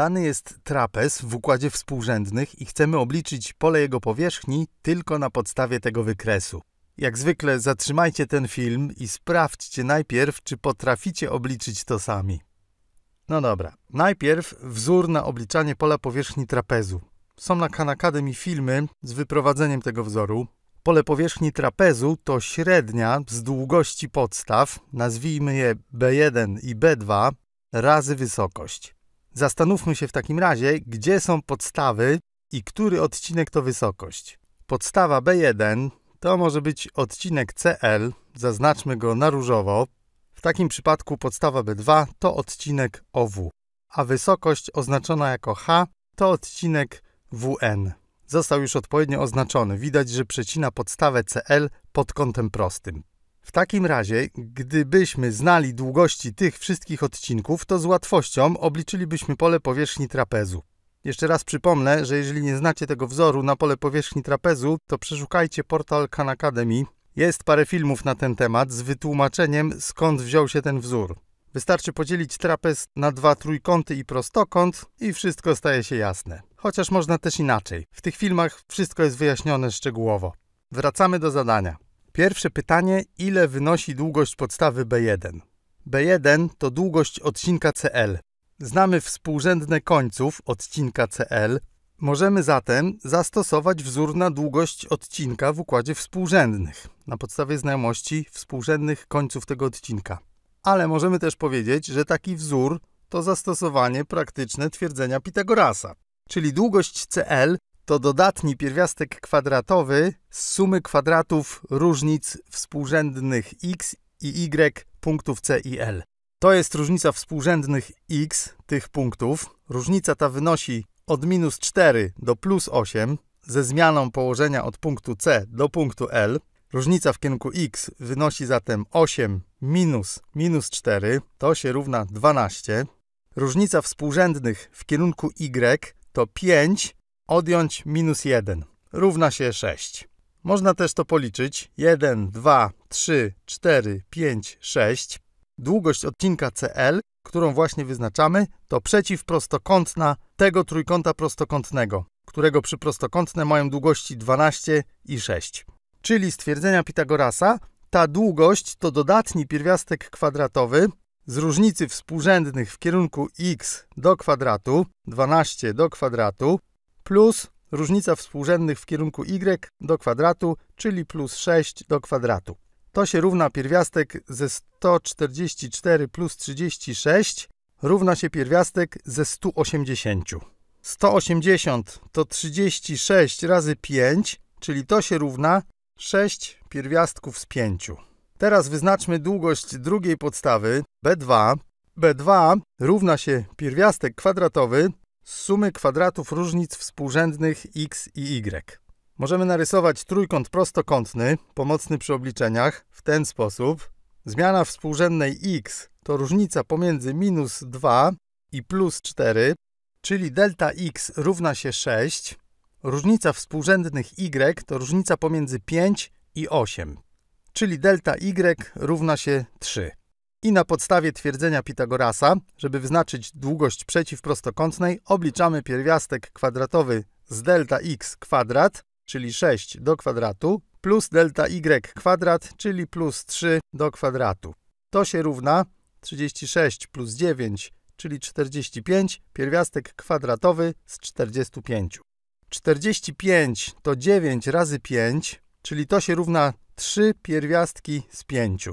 Dany jest trapez w układzie współrzędnych i chcemy obliczyć pole jego powierzchni tylko na podstawie tego wykresu. Jak zwykle zatrzymajcie ten film i sprawdźcie najpierw, czy potraficie obliczyć to sami. No dobra, najpierw wzór na obliczanie pola powierzchni trapezu. Są na Khan Academy filmy z wyprowadzeniem tego wzoru. Pole powierzchni trapezu to średnia z długości podstaw, nazwijmy je B1 i B2, razy wysokość. Zastanówmy się w takim razie, gdzie są podstawy i który odcinek to wysokość. Podstawa B1 to może być odcinek CL, zaznaczmy go na różowo. W takim przypadku podstawa B2 to odcinek OW, a wysokość oznaczona jako H to odcinek WN. Został już odpowiednio oznaczony. Widać, że przecina podstawę CL pod kątem prostym. W takim razie, gdybyśmy znali długości tych wszystkich odcinków, to z łatwością obliczylibyśmy pole powierzchni trapezu. Jeszcze raz przypomnę, że jeżeli nie znacie tego wzoru na pole powierzchni trapezu, to przeszukajcie portal Khan Academy. Jest parę filmów na ten temat z wytłumaczeniem, skąd wziął się ten wzór. Wystarczy podzielić trapez na dwa trójkąty i prostokąt i wszystko staje się jasne. Chociaż można też inaczej. W tych filmach wszystko jest wyjaśnione szczegółowo. Wracamy do zadania. Pierwsze pytanie, ile wynosi długość podstawy B1? B1 to długość odcinka CL. Znamy współrzędne końców odcinka CL. Możemy zatem zastosować wzór na długość odcinka w układzie współrzędnych, na podstawie znajomości współrzędnych końców tego odcinka. Ale możemy też powiedzieć, że taki wzór to zastosowanie praktyczne twierdzenia Pitagorasa. Czyli długość CL to dodatni pierwiastek kwadratowy z sumy kwadratów różnic współrzędnych x i y punktów c i l. To jest różnica współrzędnych x tych punktów. Różnica ta wynosi od minus 4 do plus 8 ze zmianą położenia od punktu c do punktu l. Różnica w kierunku x wynosi zatem 8 minus minus 4, to się równa 12. Różnica współrzędnych w kierunku y to 5 odjąć minus 1 równa się 6. Można też to policzyć. 1, 2, 3, 4, 5, 6. Długość odcinka CL, którą właśnie wyznaczamy, to przeciwprostokątna tego trójkąta prostokątnego, którego przyprostokątne mają długości 12 i 6. Czyli stwierdzenia Pitagorasa, ta długość to dodatni pierwiastek kwadratowy z różnicy współrzędnych w kierunku x do kwadratu, 12 do kwadratu, plus różnica współrzędnych w kierunku y do kwadratu, czyli plus 6 do kwadratu. To się równa pierwiastek ze 144 plus 36 równa się pierwiastek ze 180. 180 to 36 razy 5, czyli to się równa 6 pierwiastków z 5. Teraz wyznaczmy długość drugiej podstawy B2. B2 równa się pierwiastek kwadratowy z sumy kwadratów różnic współrzędnych x i y. Możemy narysować trójkąt prostokątny, pomocny przy obliczeniach, w ten sposób. Zmiana współrzędnej x to różnica pomiędzy minus 2 i plus 4, czyli delta x równa się 6. Różnica współrzędnych y to różnica pomiędzy 5 i 8, czyli delta y równa się 3 i na podstawie twierdzenia Pitagorasa, żeby wyznaczyć długość przeciwprostokątnej, obliczamy pierwiastek kwadratowy z delta x kwadrat, czyli 6 do kwadratu, plus delta y kwadrat, czyli plus 3 do kwadratu. To się równa 36 plus 9, czyli 45, pierwiastek kwadratowy z 45. 45 to 9 razy 5, czyli to się równa 3 pierwiastki z 5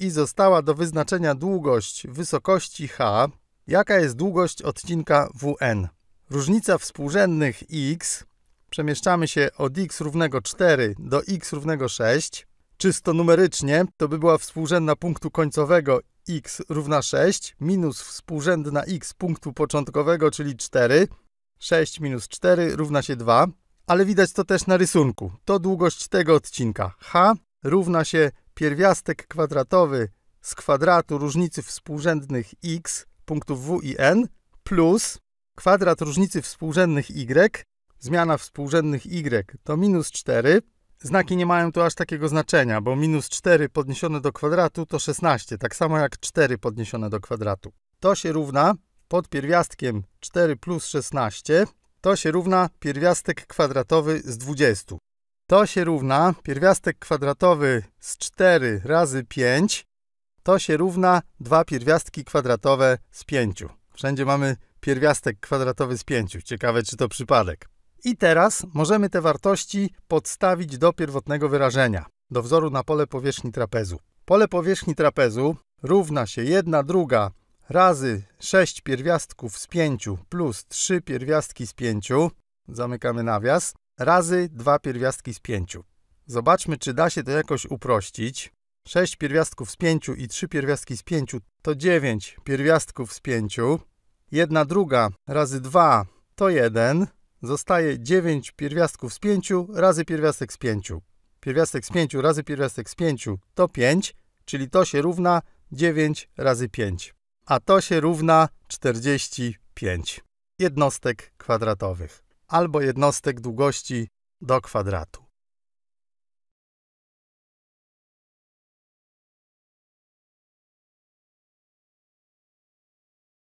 i została do wyznaczenia długość wysokości h, jaka jest długość odcinka WN. Różnica współrzędnych x, przemieszczamy się od x równego 4 do x równego 6, czysto numerycznie to by była współrzędna punktu końcowego x równa 6 minus współrzędna x punktu początkowego, czyli 4. 6 minus 4 równa się 2, ale widać to też na rysunku. To długość tego odcinka. h równa się pierwiastek kwadratowy z kwadratu różnicy współrzędnych x punktów w i n plus kwadrat różnicy współrzędnych y, zmiana współrzędnych y to minus 4. Znaki nie mają tu aż takiego znaczenia, bo minus 4 podniesione do kwadratu to 16, tak samo jak 4 podniesione do kwadratu. To się równa pod pierwiastkiem 4 plus 16, to się równa pierwiastek kwadratowy z 20. To się równa pierwiastek kwadratowy z 4 razy 5. To się równa dwa pierwiastki kwadratowe z 5. Wszędzie mamy pierwiastek kwadratowy z 5. Ciekawe, czy to przypadek. I teraz możemy te wartości podstawić do pierwotnego wyrażenia, do wzoru na pole powierzchni trapezu. Pole powierzchni trapezu równa się 1 druga razy 6 pierwiastków z 5 plus 3 pierwiastki z 5. Zamykamy nawias razy dwa pierwiastki z pięciu. Zobaczmy, czy da się to jakoś uprościć. 6 pierwiastków z 5 i 3 pierwiastki z 5 to 9 pierwiastków z 5. Jedna druga razy 2 to 1. Zostaje 9 pierwiastków z 5 razy pierwiastek z 5. Pierwiastek z 5 razy pierwiastek z 5 to 5, czyli to się równa 9 razy 5. A to się równa 45 jednostek kwadratowych albo jednostek długości do kwadratu.